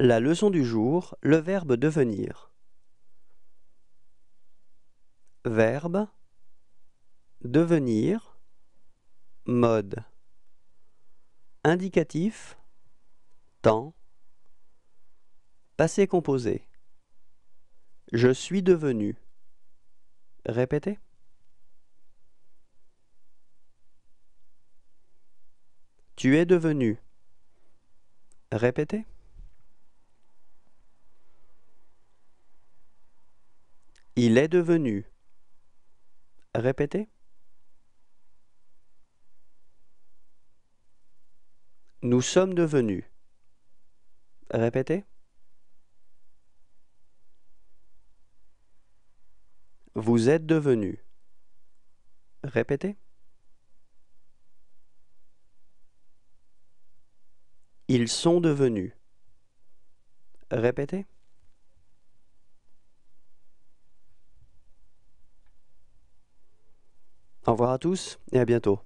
La leçon du jour, le verbe devenir. Verbe devenir mode indicatif temps passé composé Je suis devenu Répétez Tu es devenu Répétez Il est devenu. Répétez. Nous sommes devenus. Répétez. Vous êtes devenu. Répétez. Ils sont devenus. Répétez. Au revoir à tous et à bientôt.